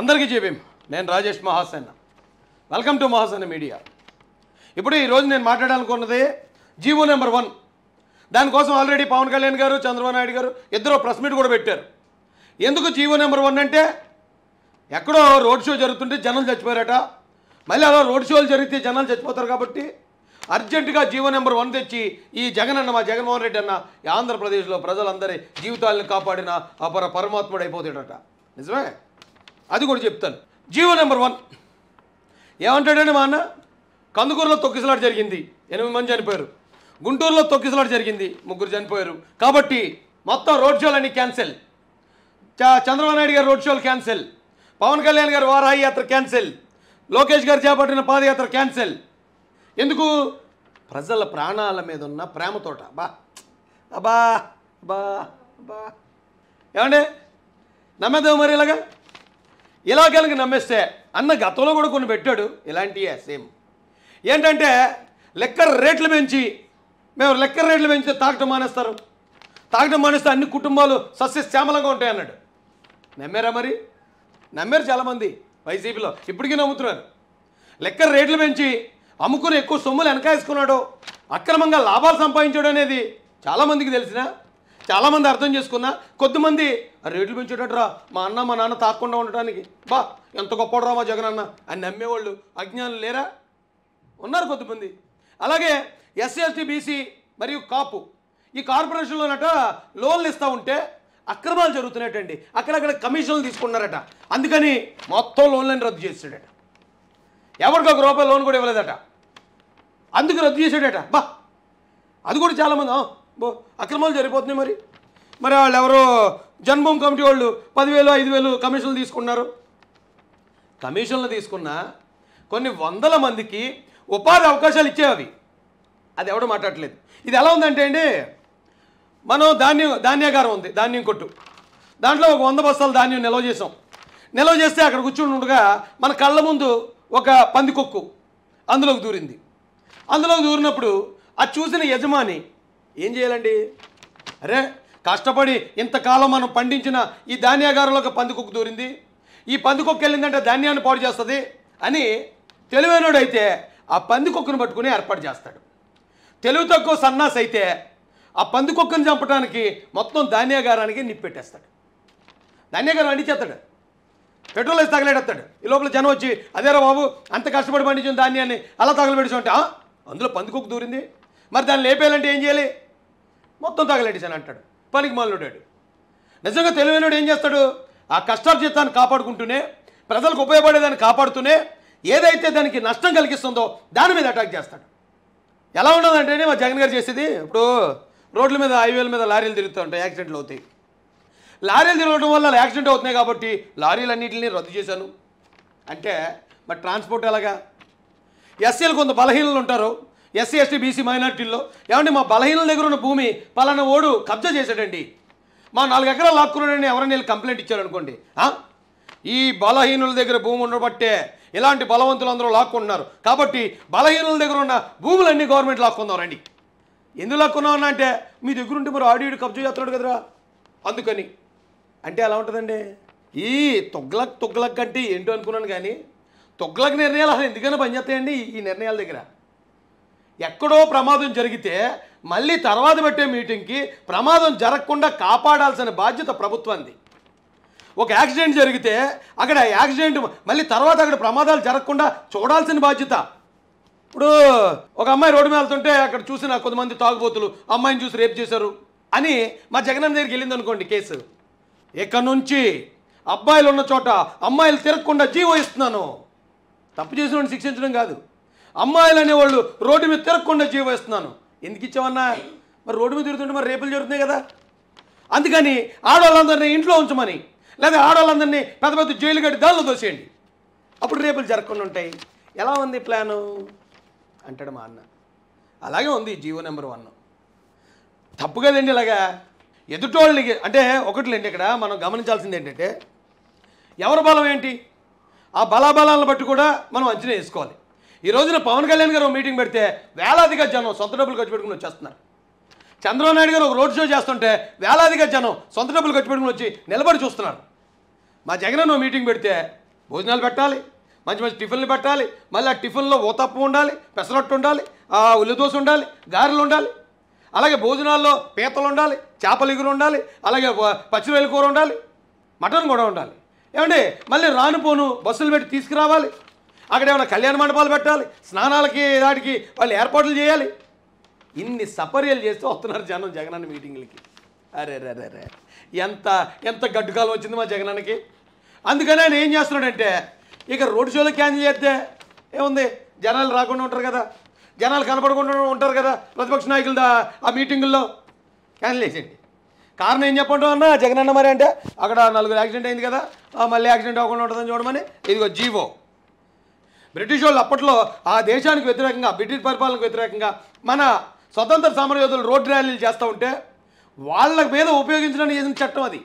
అందరికీ చెప్పేం నేను Rajesh Mahasena welcome to Mahasena media ఇప్పుడు ఈరోజు నేను మాట్లాడాలనుకున్నది జీవో నెంబర్ వన్ దానికోసం ఆల్రెడీ పవన్ కళ్యాణ్ గారు చంద్రబాబు నాయుడు గారు ఇద్దరు ప్రెస్ మీట్ కూడా పెట్టారు ఎందుకు జీవో నెంబర్ వన్ అంటే ఎక్కడో రోడ్ షో జరుగుతుంటే జనం చచ్చిపోయారట మళ్ళీ అలా రోడ్ షోలు జరిగితే జనాలు చచ్చిపోతారు కాబట్టి అర్జెంటుగా జీవో నెంబర్ వన్ తెచ్చి ఈ జగన్ అన్న మా జగన్మోహన్ రెడ్డి అన్న ఆంధ్రప్రదేశ్లో ప్రజలందరి జీవితాలను కాపాడిన అపర పరమాత్ముడు అయిపోతాడట నిజమే అది కూడా చెప్తాను జీవో నెంబర్ వన్ ఏమంటాడండి మా అన్న కందుకూరులో తొక్కిసలాట జరిగింది ఎనిమిది మంది చనిపోయారు గుంటూరులో తొక్కిసలాట జరిగింది ముగ్గురు చనిపోయారు కాబట్టి మొత్తం రోడ్ షోలన్నీ క్యాన్సిల్ చంద్రబాబు నాయుడు గారు రోడ్ షోలు క్యాన్సిల్ పవన్ కళ్యాణ్ గారు వారాయి యాత్ర క్యాన్సిల్ లోకేష్ గారు చేపట్టిన పాదయాత్ర క్యాన్సిల్ ఎందుకు ప్రజల ప్రాణాల మీద ఉన్న ప్రేమతోట బా అబా బా బా ఏమండే నమ్మేదేవు మరి ఇలాగా ఇలా కలిగి నమ్మేస్తే అన్న గతంలో కూడా కొన్ని పెట్టాడు ఇలాంటివే సేమ్ ఏంటంటే లెక్కర రేట్లు పెంచి మేము లెక్కర్ రేట్లు పెంచితే తాగటం మానేస్తారు తాగటం మానేస్తే అన్ని కుటుంబాలు సస్యశ్యామలంగా ఉంటాయి అన్నాడు నమ్మారా మరి నమ్మారు చాలామంది వైసీపీలో ఇప్పటికీ నమ్ముతున్నారు లెక్కర రేట్లు పెంచి అమ్ముకుని ఎక్కువ సొమ్ములు వెనకాయేసుకున్నాడు అక్రమంగా లాభాలు సంపాదించాడు అనేది చాలామందికి తెలిసిన చాలామంది అర్థం చేసుకున్నా కొద్దిమంది రేట్లు పెంచేటట్రా మా అన్న మా నాన్న తాకుండా ఉండటానికి బా ఎంత గొప్పడరా మా జగన్ అన్న అని నమ్మేవాళ్ళు అజ్ఞానం లేరా ఉన్నారు కొద్దిమంది అలాగే ఎస్ఎస్టీ బీసీ మరియు కాపు ఈ కార్పొరేషన్లో అట లోన్లు ఇస్తూ ఉంటే అక్రమాలు జరుగుతున్నాయటండి అక్కడక్కడ కమిషన్లు తీసుకున్నారట అందుకని మొత్తం లోన్లను రద్దు చేసాడట ఎవరికి ఒక రూపాయి లోన్ కూడా ఇవ్వలేదట అందుకు రద్దు చేసాడట బా అది కూడా చాలామంది బో అక్రమాలు జరిగిపోతున్నాయి మరి మరి వాళ్ళు ఎవరో జన్మభూమి కమిటీ వాళ్ళు పదివేలు ఐదు వేలు కమిషన్లు తీసుకున్నారు కమిషన్లు తీసుకున్న కొన్ని వందల మందికి ఉపాధి అవకాశాలు ఇచ్చేవి అది ఎవడో మాట్లాడలేదు ఇది ఎలా ఉందంటే అండి మనం ధాన్యం ధాన్యాగారం ఉంది ధాన్యం కొట్టు దాంట్లో ఒక వంద బస్తాలు ధాన్యం నిల్వ చేసాం నిల్వ చేస్తే అక్కడ కూర్చుని ఉండగా మన కళ్ళ ముందు ఒక పందికొక్కు అందులోకి దూరింది అందులోకి దూరినప్పుడు అది చూసిన యజమాని ఏం చేయాలండి అరే కష్టపడి ఇంతకాలం మనం పండించిన ఈ ధాన్యాగారంలోకి పందికొక్కు దూరింది ఈ పందికొక్కు వెళ్ళిందంటే ధాన్యాన్ని పాడు చేస్తుంది అని తెలివైనడైతే ఆ పందికొక్కును పట్టుకుని ఏర్పాటు చేస్తాడు తెలివి తక్కువ సన్నాస్ అయితే ఆ పందికొక్కును చంపడానికి మొత్తం ధాన్యాగారానికి నిప్పెట్టేస్తాడు ధాన్యాగారం అడిచేస్తాడు పెట్రోల్ వేసి తగలేడేస్తాడు ఈ లోపల జనం వచ్చి అదేరా బాబు అంత కష్టపడి పండించిన ధాన్యాన్ని అలా తగలబెడుచుంటే అందులో పందికొక్కు దూరింది మరి దాన్ని లేపేయాలంటే ఏం చేయాలి మొత్తం తగలెట్టేసాను అంటాడు పనికి మొదలుడాడు నిజంగా తెలివైనడు ఏం చేస్తాడు ఆ కష్టార్జితాన్ని కాపాడుకుంటూనే ప్రజలకు ఉపయోగపడేదాన్ని కాపాడుతూనే ఏదైతే దానికి నష్టం కలిగిస్తుందో దాని మీద అటాక్ చేస్తాడు ఎలా ఉండదంటే మా జగన్ గారు చేసేది ఇప్పుడు రోడ్ల మీద హైవేల మీద లారీలు తిరుగుతూ ఉంటాయి యాక్సిడెంట్లు అవుతాయి లారీలు తిరగడం వల్ల యాక్సిడెంట్ అవుతున్నాయి కాబట్టి లారీలు అన్నింటిని రద్దు చేశాను అంటే మరి ట్రాన్స్పోర్ట్ ఎలాగా ఎస్సీలు కొంత బలహీనలు ఉంటారు ఎస్సీ ఎస్టీ బీసీ మైనార్టీల్లో ఏమంటే మా బలహీనల దగ్గర ఉన్న భూమి పలానా ఓడు కబ్జా చేశాడండి మా నాలుగు ఎకరాలు లాక్కున్నాడని ఎవరైనా వెళ్ళి కంప్లైంట్ ఇచ్చారనుకోండి ఈ బలహీనుల దగ్గర భూమి ఉండబట్టే ఇలాంటి బలవంతులు అందరూ లాక్కుంటున్నారు కాబట్టి బలహీనుల దగ్గర ఉన్న భూములన్నీ గవర్నమెంట్ లాక్కుందారండి ఎందుకు లాక్కున్నామన్నా అంటే మీ దగ్గర ఉంటే మరి ఆడియోడు కబ్జా చేస్తున్నాడు కదరా అందుకని అంటే ఎలా ఉంటుందండి ఈ తొగ్లక్ తొగ్లక్ అంటే ఏంటో అనుకున్నాను కానీ తొగ్లక్ నిర్ణయాలు అసలు ఎందుకైనా పనిచేస్తాయండి ఈ నిర్ణయాల దగ్గర ఎక్కడో ప్రమాదం జరిగితే మళ్ళీ తర్వాత పెట్టే మీటింగ్కి ప్రమాదం జరగకుండా కాపాడాల్సిన బాధ్యత ప్రభుత్వంది ఒక యాక్సిడెంట్ జరిగితే అక్కడ యాక్సిడెంట్ మళ్ళీ తర్వాత అక్కడ ప్రమాదాలు జరగకుండా చూడాల్సిన బాధ్యత ఇప్పుడు ఒక అమ్మాయి రోడ్డు మీద వెళ్తుంటే అక్కడ చూసిన కొంతమంది తాగుబోతులు అమ్మాయిని చూసి రేపు చేశారు అని మా జగన్ దగ్గరికి వెళ్ళింది అనుకోండి కేసు ఇక్కడ నుంచి అబ్బాయిలు ఉన్న చోట అమ్మాయిలు తిరగకుండా జీవో ఇస్తున్నాను తప్పు చేసిన శిక్షించడం కాదు అమ్మాయిలు అనేవాళ్ళు రోడ్డు మీద తిరగకుండా జీవిస్తున్నాను ఎందుకు ఇచ్చామన్నా మరి రోడ్డు మీద తిరుగుతుంటే మరి రేపులు జరుగుతున్నాయి కదా అందుకని ఆడవాళ్ళందరినీ ఇంట్లో ఉంచమని లేదా ఆడవాళ్ళందరినీ పెద్ద పెద్ద జైలు కట్టి దానిలో దోసేయండి అప్పుడు రేపులు జరగకుండా ఉంటాయి ఎలా ఉంది ప్లాను అంటాడు మా అన్న అలాగే ఉంది జీవో నెంబర్ వన్ తప్పు కదండి ఇలాగా ఎదుటోళ్ళకి అంటే ఒకటి లేండి ఇక్కడ మనం గమనించాల్సింది ఏంటంటే ఎవరి బలం ఏంటి ఆ బలాబలాలను బట్టి కూడా మనం అంచనా వేసుకోవాలి ఈ రోజున పవన్ కళ్యాణ్ గారు మీటింగ్ పెడితే వేలాదిగా జనం సొంత డబ్బులు ఖర్చు పెట్టుకుని వచ్చేస్తున్నారు చంద్రబాబు నాయుడు గారు ఒక రోడ్ షో చేస్తుంటే వేలాదిగా జనం సొంత డబ్బులు ఖర్చు పెట్టుకుని వచ్చి నిలబడి చూస్తున్నారు మా జగన్ మీటింగ్ పెడితే భోజనాలు పెట్టాలి మంచి మంచి టిఫిన్లు పెట్టాలి మళ్ళీ ఆ టిఫిన్లో ఓతప్పు ఉండాలి పెసరట్టు ఉండాలి ఉల్లిదోస ఉండాలి గారెలు ఉండాలి అలాగే భోజనాల్లో పీతలు ఉండాలి చేపలు ఎగురు ఉండాలి అలాగే పచ్చిరొయ్యల కూర ఉండాలి మటన్ కూడా ఉండాలి ఏమండి మళ్ళీ రానుపోను బస్సులు పెట్టి తీసుకురావాలి అక్కడ ఏమైనా కళ్యాణ మండపాలు పెట్టాలి స్నానాలకి దాటికి వాళ్ళు ఏర్పాట్లు చేయాలి ఇన్ని సపర్యలు చేస్తూ వస్తున్నారు జనం జగనన్న మీటింగ్లకి అరే రే రే రే ఎంత ఎంత గడ్డుకాలం వచ్చింది మా జగనన్నకి అందుకనే ఆయన ఏం చేస్తున్నాడంటే ఇక రోడ్ షోలు క్యాన్సిల్ చేస్తే ఏముంది జనాలు రాకుండా ఉంటారు కదా జనాలు కనపడకుండా ఉంటారు కదా ప్రతిపక్ష నాయకులు ఆ మీటింగుల్లో క్యాన్సిల్ చేసేయండి కారణం ఏం చెప్పండి అన్న జగనన్న మరి అంటే అక్కడ నలుగురు యాక్సిడెంట్ అయింది కదా మళ్ళీ యాక్సిడెంట్ అవ్వకుండా ఉంటుందని చూడమని ఇదిగో జీవో బ్రిటిష్ వాళ్ళు అప్పట్లో ఆ దేశానికి వ్యతిరేకంగా బ్రిటిష్ పరిపాలనకు వ్యతిరేకంగా మన స్వతంత్ర సమరయోధులు రోడ్ ర్యాలీలు చేస్తూ ఉంటే వాళ్ళ మీద ఉపయోగించడానికి చట్టం అది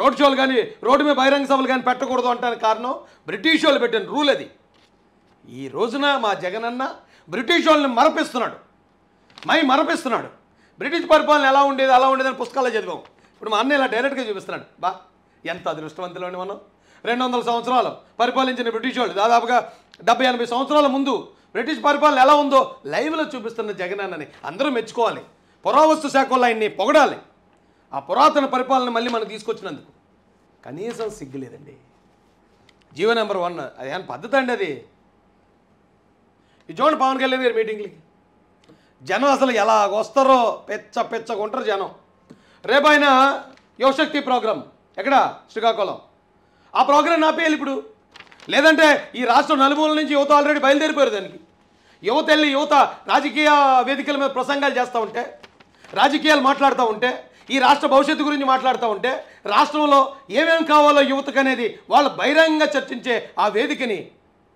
రోడ్ షోలు కానీ రోడ్డు మీద బహిరంగ సభలు కానీ పెట్టకూడదు అంటానికి కారణం బ్రిటిష్ వాళ్ళు పెట్టిన రూల్ అది ఈ రోజున మా జగనన్న బ్రిటిష్ వాళ్ళని మరపిస్తున్నాడు మై మరపిస్తున్నాడు బ్రిటిష్ పరిపాలన ఎలా ఉండేది అలా ఉండేదని పుస్తకాల్లో చదివాము ఇప్పుడు మా అన్న ఇలా డైరెక్ట్గా చూపిస్తున్నాడు బా ఎంత అండి మనం రెండు వందల సంవత్సరాలు పరిపాలించిన బ్రిటిష్ వాళ్ళు దాదాపుగా డెబ్బై ఎనభై సంవత్సరాల ముందు బ్రిటిష్ పరిపాలన ఎలా ఉందో లైవ్లో చూపిస్తున్న జగన్ అన్నని అందరూ మెచ్చుకోవాలి పురావస్తు శాఖ వల్ల ఆయన్ని పొగడాలి ఆ పురాతన పరిపాలన మళ్ళీ మనం తీసుకొచ్చినందుకు కనీసం సిగ్గులేదండి జీవో నెంబర్ వన్ అది ఏమైనా పద్ధతి అండి అది చూడండి పవన్ కళ్యాణ్ గారి మీటింగ్లకి జనం అసలు ఎలా వస్తారో పెచ్చ ఉంటారు జనం రేపు ఆయన యువశక్తి ప్రోగ్రాం ఎక్కడ శ్రీకాకుళం ఆ ప్రోగ్రాం ఆపేయాలి ఇప్పుడు లేదంటే ఈ రాష్ట్రం నలుమూల నుంచి యువత ఆల్రెడీ బయలుదేరిపోయారు దానికి యువత వెళ్ళి యువత రాజకీయ వేదికల మీద ప్రసంగాలు చేస్తూ ఉంటే రాజకీయాలు మాట్లాడుతూ ఉంటే ఈ రాష్ట్ర భవిష్యత్తు గురించి మాట్లాడుతూ ఉంటే రాష్ట్రంలో ఏమేమి కావాలో యువతకు అనేది వాళ్ళు బహిరంగ చర్చించే ఆ వేదికని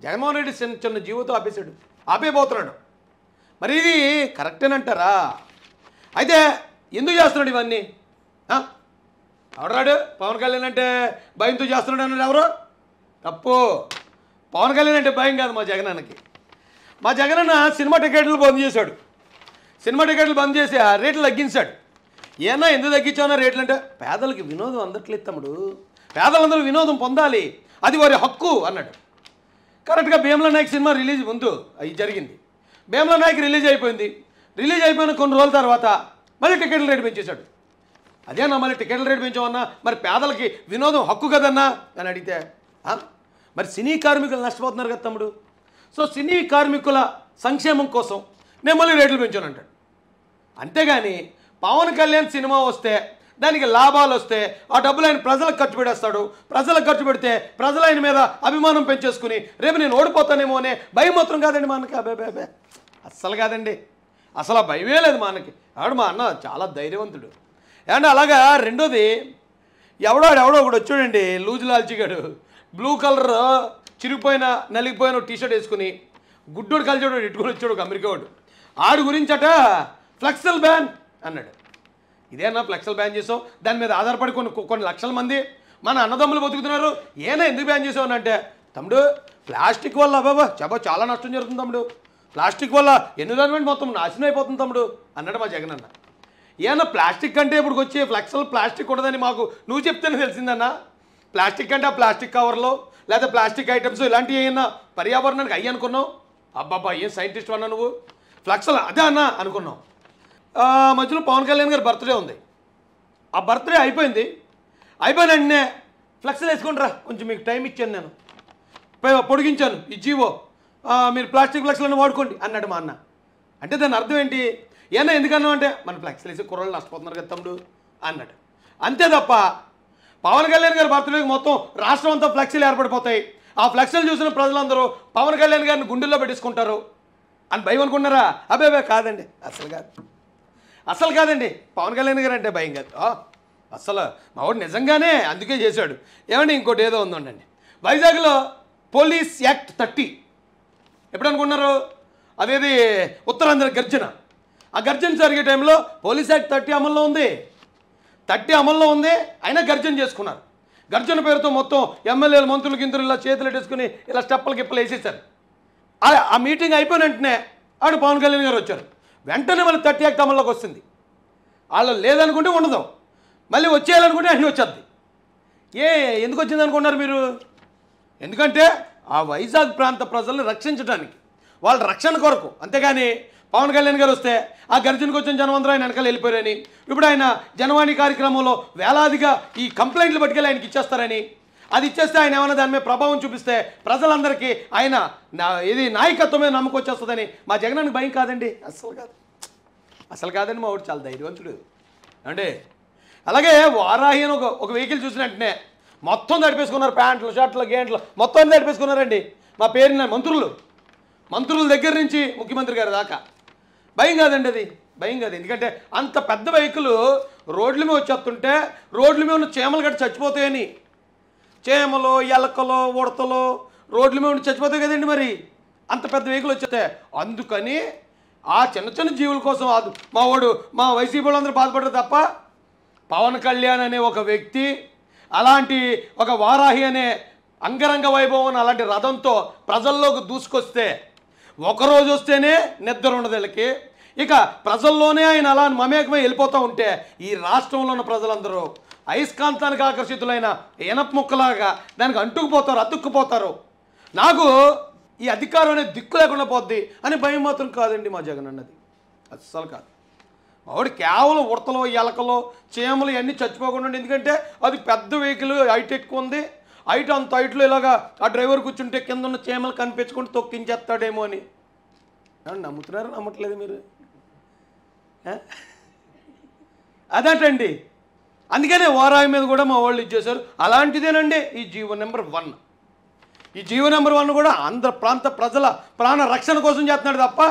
జగన్మోహన్ రెడ్డి చిన్న జీవితం ఆపేశాడు ఆపేయబోతున్నాడు మరి ఇది కరెక్టేనంటారా అయితే ఎందుకు చేస్తున్నాడు ఇవన్నీ ఎవరాడు పవన్ కళ్యాణ్ అంటే భయంతో చేస్తున్నాడు అన్నాడు ఎవరు తప్పు పవన్ కళ్యాణ్ అంటే భయం కాదు మా అన్నకి మా జగనన్న సినిమా టికెట్లు బంద్ చేశాడు సినిమా టికెట్లు బంద్ చేసి ఆ రేట్లు తగ్గించాడు ఏమన్నా ఎందుకు తగ్గించావున్నా రేట్లు అంటే పేదలకి వినోదం అందట్లేదు తమ్ముడు పేదలందరూ వినోదం పొందాలి అది వారి హక్కు అన్నాడు కరెక్ట్గా భీమల నాయక్ సినిమా రిలీజ్ ముందు అది జరిగింది భీమల నాయక్ రిలీజ్ అయిపోయింది రిలీజ్ అయిపోయిన కొన్ని రోజుల తర్వాత మళ్ళీ టికెట్లు రేటు పెంచేశాడు అదేనా మళ్ళీ టికెట్ల రేటు పెంచామన్నా మరి పేదలకి వినోదం హక్కు కదన్నా అని అడిగితే మరి సినీ కార్మికులు నష్టపోతున్నారు కదా తమ్ముడు సో సినీ కార్మికుల సంక్షేమం కోసం నేను మళ్ళీ రేట్లు పెంచాను అంటాడు అంతేగాని పవన్ కళ్యాణ్ సినిమా వస్తే దానికి లాభాలు వస్తే ఆ డబ్బులు ఆయన ప్రజలకు ఖర్చు పెడేస్తాడు ప్రజలకు ఖర్చు పెడితే ప్రజలు ఆయన మీద అభిమానం పెంచేసుకుని రేపు నేను ఓడిపోతానేమో అనే భయం మాత్రం కాదండి మనకి అన్నకి అబ్బే అస్సలు కాదండి అసలు ఆ భయమే లేదు మనకి ఆవిడ మా అన్న చాలా ధైర్యవంతుడు ఏమంటే అలాగా రెండోది ఎవడో ఎవడో ఒకడు వచ్చాడండి లూజ్ లాల్చిగాడు బ్లూ కలర్ చిరిగిపోయిన నలిగిపోయిన టీషర్ట్ వేసుకుని గుడ్డోడు కలిచాడు ఇట్టుకొని వచ్చాడు ఒక అమెరికా వాడు ఆడు గురించట ఫ్లెక్సల్ బ్యాన్ అన్నాడు ఇదేనా ఫ్లెక్సల్ బ్యాన్ చేసావు దాని మీద ఆధారపడి కొన్ని కొన్ని లక్షల మంది మన అన్నదమ్ములు బతుకుతున్నారు ఏనా ఎందుకు బ్యాన్ చేసావు అంటే తమ్ముడు ప్లాస్టిక్ వల్ల బాబా చబా చాలా నష్టం జరుగుతుంది తమ్ముడు ప్లాస్టిక్ వల్ల ఎన్విరాన్మెంట్ మొత్తం నాశనం అయిపోతుంది తమ్ముడు అన్నాడు మా జగన్ అన్న ఏమన్నా ప్లాస్టిక్ కంటే ఇప్పుడు వచ్చి ఫ్లెక్సల్ ప్లాస్టిక్ ఉండదని మాకు నువ్వు చెప్తేనే తెలిసిందన్నా ప్లాస్టిక్ అంటే ఆ ప్లాస్టిక్ కవర్లో లేదా ప్లాస్టిక్ ఐటమ్స్ ఇలాంటివి ఏమన్నా పర్యావరణానికి అయ్యి అనుకున్నావు అబ్బాబ్బా ఏం సైంటిస్ట్ అన్నా నువ్వు ఫ్లెక్సల్ అదే అన్నా అనుకున్నావు మధ్యలో పవన్ కళ్యాణ్ గారి బర్త్డే ఉంది ఆ బర్త్డే అయిపోయింది అయిపోయిన వెంటనే ఫ్లెక్సల్ వేసుకుంటారా కొంచెం మీకు టైం ఇచ్చాను నేను పొడిగించాను ఈ జీవో మీరు ప్లాస్టిక్ ఫ్లెక్సల్ని వాడుకోండి అన్నాడు మా అన్న అంటే దాని అర్థం ఏంటి ఏమన్నా ఎందుకన్నా అంటే మన ఫ్లెక్స్ వేసి కుర్రలు నష్టపోతున్నారు కదా తమ్ముడు అన్నాడు అంతే తప్ప పవన్ కళ్యాణ్ గారి బర్త్డేకి మొత్తం రాష్ట్రం అంతా ఫ్లెక్సీలు ఏర్పడిపోతాయి ఆ ఫ్లెక్సీలు చూసిన ప్రజలందరూ పవన్ కళ్యాణ్ గారిని గుండెల్లో పెట్టించుకుంటారు అని భయం అనుకున్నారా అబే అబే కాదండి అసలు కాదు అసలు కాదండి పవన్ కళ్యాణ్ గారు అంటే భయం కాదు అసలు మావాడు నిజంగానే అందుకే చేశాడు ఏమండి ఇంకోటి ఏదో ఉందండి వైజాగ్లో పోలీస్ యాక్ట్ థర్టీ ఎప్పుడనుకున్నారు అదేది ఉత్తరాంధ్ర గర్జన ఆ గర్జన జరిగే టైంలో పోలీస్ యాక్ట్ థర్టీ అమల్లో ఉంది థర్టీ అమల్లో ఉంది అయినా గర్జన చేసుకున్నారు గర్జన పేరుతో మొత్తం ఎమ్మెల్యేలు మంత్రులు గింతులు ఇలా చేతులు వేసుకుని ఇలా స్టెప్పలు గిప్పలు వేసేసారు ఆ మీటింగ్ అయిపోయిన వెంటనే ఆడు పవన్ కళ్యాణ్ గారు వచ్చారు వెంటనే మళ్ళీ థర్టీ యాక్ట్ అమల్లోకి వస్తుంది వాళ్ళు లేదనుకుంటే ఉండదు మళ్ళీ వచ్చేయాలనుకుంటే అన్నీ వచ్చేది ఏ ఎందుకు వచ్చింది అనుకున్నారు మీరు ఎందుకంటే ఆ వైజాగ్ ప్రాంత ప్రజల్ని రక్షించడానికి వాళ్ళ రక్షణ కొరకు అంతేగాని పవన్ కళ్యాణ్ గారు వస్తే ఆ గర్జనకు వచ్చిన జనవంతరం ఆయన వెనకాల వెళ్ళిపోయారని ఇప్పుడు ఆయన జనవాణి కార్యక్రమంలో వేలాదిగా ఈ కంప్లైంట్లు పట్టుకెళ్ళి ఆయనకి ఇచ్చేస్తారని అది ఇచ్చేస్తే ఆయన ఏమైనా దాని మీద ప్రభావం చూపిస్తే ప్రజలందరికీ ఆయన ఇది నాయకత్వం మీద నమ్మకం వచ్చేస్తుందని మా జగనానికి భయం కాదండి అసలు కాదు అసలు కాదండి మా వాడు చాలా ధైర్యవంతుడు అండి అలాగే వారాహి అని ఒక వెహికల్ చూసిన వెంటనే మొత్తం తడిపేసుకున్నారు ప్యాంట్లు షర్ట్లు గేంట్లు మొత్తం తడిపేసుకున్నారండి మా పేరున మంత్రులు మంత్రుల దగ్గర నుంచి ముఖ్యమంత్రి గారి దాకా భయం కాదండి అది భయం కాదు ఎందుకంటే అంత పెద్ద బైకులు రోడ్ల మీద వచ్చేస్తుంటే రోడ్ల మీద ఉన్న చేమలు గట్టి చచ్చిపోతాయని చేమలు ఎలకలో ఉడతలు రోడ్ల మీద ఉండి చచ్చిపోతాయి కదండి మరి అంత పెద్ద వెహికల్ వచ్చేస్తే అందుకని ఆ చిన్న చిన్న జీవుల కోసం కాదు మా వాడు మా వైసీపీ అందరూ బాధపడరు తప్ప పవన్ కళ్యాణ్ అనే ఒక వ్యక్తి అలాంటి ఒక వారాహి అనే అంగరంగ వైభవం అలాంటి రథంతో ప్రజల్లోకి దూసుకొస్తే ఒకరోజు వస్తేనే నిద్ర ఉండదు వీళ్ళకి ఇక ప్రజల్లోనే ఆయన అలా మమేకమై వెళ్ళిపోతూ ఉంటే ఈ రాష్ట్రంలో ఉన్న ప్రజలందరూ అయస్కాంతానికి ఆకర్షితులైన ఏనప్ ముక్కలాగా దానికి అంటుకుపోతారు అతుక్కుపోతారు నాకు ఈ అధికారం అనేది దిక్కు లేకుండా పోద్ది అని భయం మాత్రం కాదండి మా జగన్ అన్నది అస్సలు కాదు ఆవిడ కేవలం ఉడతలు ఎలకలు చీమలు ఇవన్నీ చచ్చిపోకుండా ఎందుకంటే అది పెద్ద వెహికల్ హైటెక్ ఉంది హైట్ అంత అయిట్లో ఇలాగా ఆ డ్రైవర్ కూర్చుంటే కింద ఉన్న చేమలు కనిపించుకుంటే తొక్కించేస్తాడేమో అని నమ్ముతున్నారా నమ్మట్లేదు మీరు అదేంటండి అందుకనే వారాయి మీద కూడా మా వాళ్ళు ఇచ్చేశారు అలాంటిదేనండి ఈ జీవో నెంబర్ వన్ ఈ జీవో నెంబర్ వన్ కూడా ఆంధ్ర ప్రాంత ప్రజల ప్రాణ రక్షణ కోసం చేస్తున్నాడు తప్ప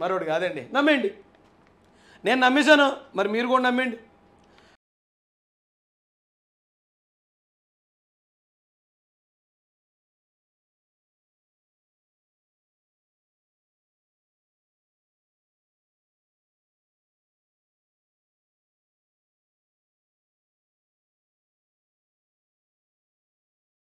మరొకటి కాదండి నమ్మేయండి నేను నమ్మేశాను మరి మీరు కూడా నమ్మేయండి